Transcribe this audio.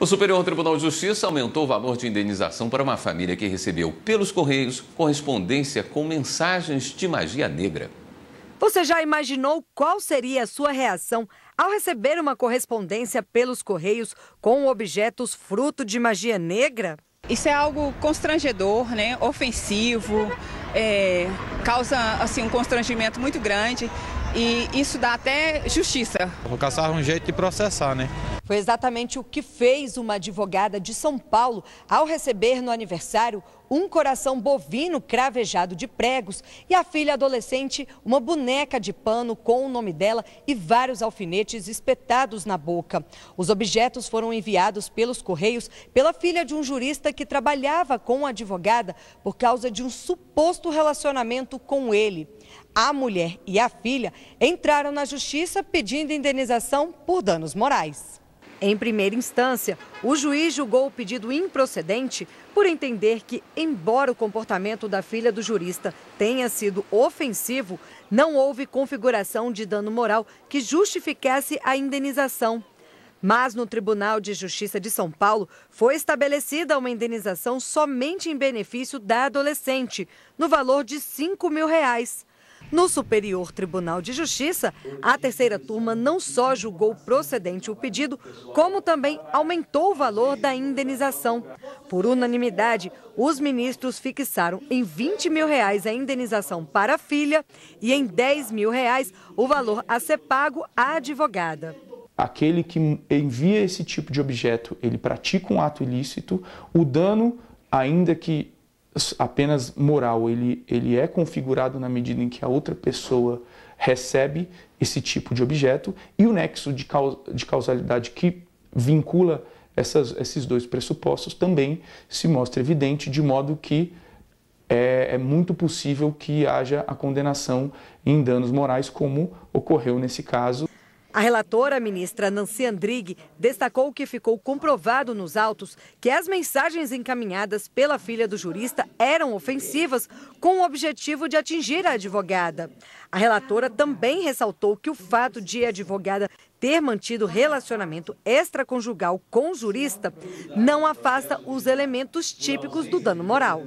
O Superior Tribunal de Justiça aumentou o valor de indenização para uma família que recebeu pelos Correios correspondência com mensagens de magia negra. Você já imaginou qual seria a sua reação ao receber uma correspondência pelos Correios com objetos fruto de magia negra? Isso é algo constrangedor, né? ofensivo, é, causa assim, um constrangimento muito grande e isso dá até justiça. Vou caçar um jeito de processar, né? Foi exatamente o que fez uma advogada de São Paulo ao receber no aniversário um coração bovino cravejado de pregos e a filha adolescente uma boneca de pano com o nome dela e vários alfinetes espetados na boca. Os objetos foram enviados pelos correios pela filha de um jurista que trabalhava com a advogada por causa de um suposto relacionamento com ele. A mulher e a filha entraram na justiça pedindo indenização por danos morais. Em primeira instância, o juiz julgou o pedido improcedente por entender que, embora o comportamento da filha do jurista tenha sido ofensivo, não houve configuração de dano moral que justificasse a indenização. Mas no Tribunal de Justiça de São Paulo foi estabelecida uma indenização somente em benefício da adolescente, no valor de 5 mil reais. No Superior Tribunal de Justiça, a terceira turma não só julgou procedente o pedido, como também aumentou o valor da indenização. Por unanimidade, os ministros fixaram em 20 mil reais a indenização para a filha e em 10 mil reais o valor a ser pago à advogada. Aquele que envia esse tipo de objeto, ele pratica um ato ilícito, o dano, ainda que apenas moral, ele, ele é configurado na medida em que a outra pessoa recebe esse tipo de objeto e o nexo de, caus, de causalidade que vincula essas, esses dois pressupostos também se mostra evidente, de modo que é, é, muito possível que haja a condenação em danos morais, como ocorreu nesse caso, a relatora, a ministra Nancy Andrighi, destacou que ficou comprovado nos autos que as mensagens encaminhadas pela filha do jurista eram ofensivas com o objetivo de atingir a advogada. A relatora também ressaltou que o fato de a advogada ter mantido relacionamento extraconjugal com o jurista não afasta os elementos típicos do dano moral.